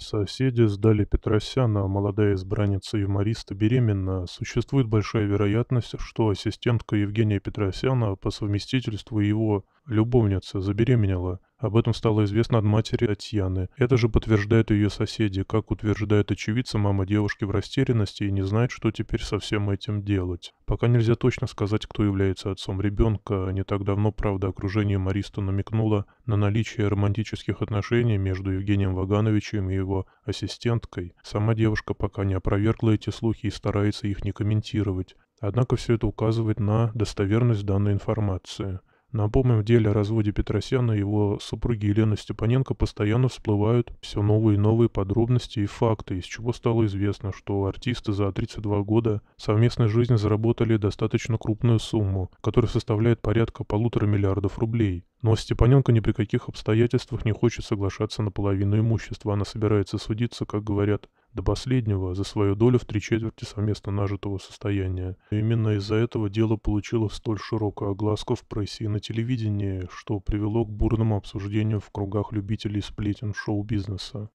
Соседи сдали Петросяна, а молодая избранница юмориста беременна. Существует большая вероятность, что ассистентка Евгения Петросяна по совместительству его любовница забеременела – об этом стало известно от матери Татьяны. Это же подтверждают ее соседи, как утверждает очевидца, мама девушки в растерянности и не знает, что теперь со всем этим делать. Пока нельзя точно сказать, кто является отцом ребенка. Не так давно, правда, окружение Мариста намекнуло на наличие романтических отношений между Евгением Вагановичем и его ассистенткой. Сама девушка пока не опровергла эти слухи и старается их не комментировать. Однако все это указывает на достоверность данной информации. Напомним, в деле о разводе Петросяна и его супруги Елены Степаненко постоянно всплывают все новые и новые подробности и факты, из чего стало известно, что артисты за 32 года совместной жизни заработали достаточно крупную сумму, которая составляет порядка полутора миллиардов рублей. Но Степаненко ни при каких обстоятельствах не хочет соглашаться на половину имущества. Она собирается судиться, как говорят, до последнего за свою долю в три четверти совместно нажитого состояния. Именно из-за этого дело получило столь широкую огласку в прессе и на телевидении, что привело к бурному обсуждению в кругах любителей сплетен шоу-бизнеса.